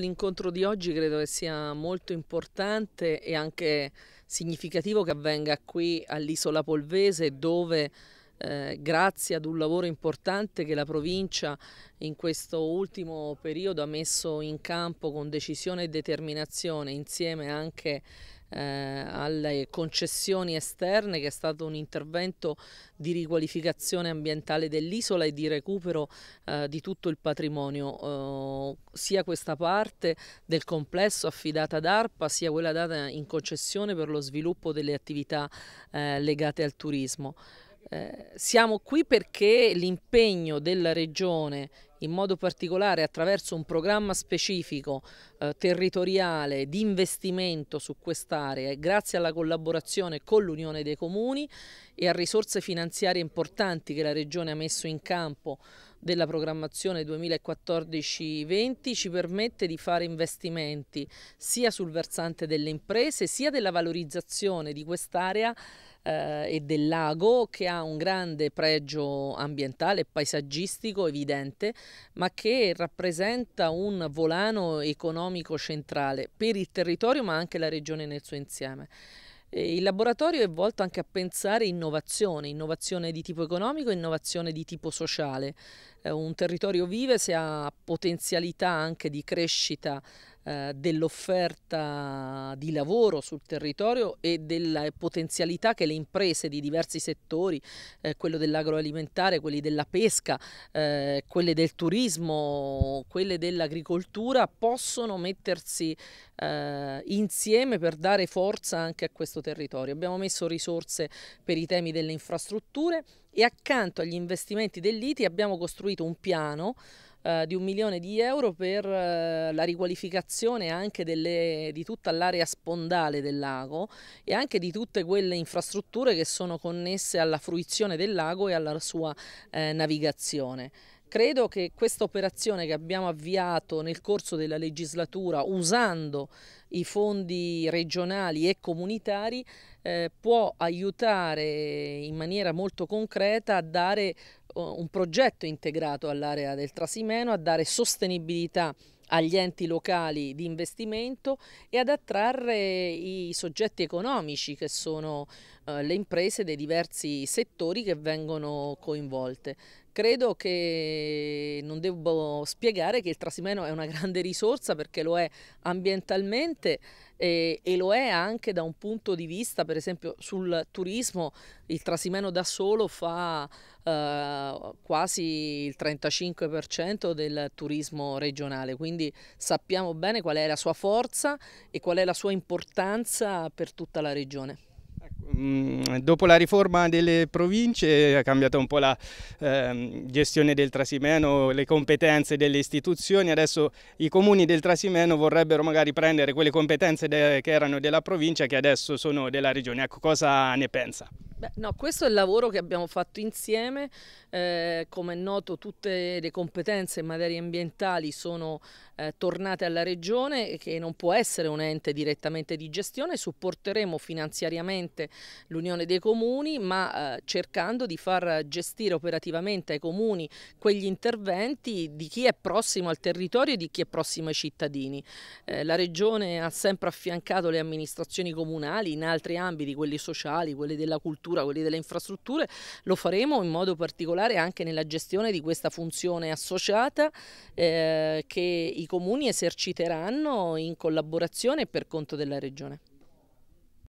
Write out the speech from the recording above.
L'incontro di oggi credo che sia molto importante e anche significativo che avvenga qui all'isola polvese dove eh, grazie ad un lavoro importante che la provincia in questo ultimo periodo ha messo in campo con decisione e determinazione insieme anche eh, alle concessioni esterne che è stato un intervento di riqualificazione ambientale dell'isola e di recupero eh, di tutto il patrimonio, eh, sia questa parte del complesso affidata ad ARPA sia quella data in concessione per lo sviluppo delle attività eh, legate al turismo. Eh, siamo qui perché l'impegno della Regione, in modo particolare attraverso un programma specifico eh, territoriale di investimento su quest'area, grazie alla collaborazione con l'Unione dei Comuni e a risorse finanziarie importanti che la Regione ha messo in campo della programmazione 2014-20 ci permette di fare investimenti sia sul versante delle imprese sia della valorizzazione di quest'area eh, e del lago che ha un grande pregio ambientale e paesaggistico evidente, ma che rappresenta un volano economico centrale per il territorio ma anche la regione nel suo insieme. Eh, il laboratorio è volto anche a pensare innovazione, innovazione di tipo economico e innovazione di tipo sociale. Eh, un territorio vive se ha potenzialità anche di crescita eh, dell'offerta di lavoro sul territorio e delle potenzialità che le imprese di diversi settori, eh, quello dell'agroalimentare, quelli della pesca, eh, quelle del turismo, quelle dell'agricoltura, possono mettersi eh, insieme per dare forza anche a questo territorio. Abbiamo messo risorse per i temi delle infrastrutture e accanto agli investimenti dell'ITI abbiamo costruito un piano eh, di un milione di euro per eh, la riqualificazione anche delle, di tutta l'area spondale del lago e anche di tutte quelle infrastrutture che sono connesse alla fruizione del lago e alla sua eh, navigazione. Credo che questa operazione che abbiamo avviato nel corso della legislatura usando i fondi regionali e comunitari eh, può aiutare in maniera molto concreta a dare un progetto integrato all'area del Trasimeno, a dare sostenibilità agli enti locali di investimento e ad attrarre i soggetti economici che sono eh, le imprese dei diversi settori che vengono coinvolte. Credo che non devo spiegare che il Trasimeno è una grande risorsa perché lo è ambientalmente e, e, lo è anche da un punto di vista, per esempio sul turismo, il Trasimeno da solo fa eh, quasi il 35% del turismo regionale, quindi sappiamo bene qual è la sua forza e qual è la sua importanza per tutta la regione. Mm, dopo la riforma delle province è cambiata un po' la eh, gestione del Trasimeno, le competenze delle istituzioni, adesso i comuni del Trasimeno vorrebbero magari prendere quelle competenze che erano della provincia che adesso sono della regione, ecco cosa ne pensa? Beh, no, questo è il lavoro che abbiamo fatto insieme. Eh, come è noto, tutte le competenze in materia ambientali sono eh, tornate alla Regione, che non può essere un ente direttamente di gestione. Supporteremo finanziariamente l'Unione dei Comuni, ma eh, cercando di far gestire operativamente ai comuni quegli interventi di chi è prossimo al territorio e di chi è prossimo ai cittadini. Eh, la Regione ha sempre affiancato le amministrazioni comunali in altri ambiti, quelli sociali, quelli della cultura cultura, quelli delle infrastrutture, lo faremo in modo particolare anche nella gestione di questa funzione associata eh, che i comuni eserciteranno in collaborazione e per conto della regione.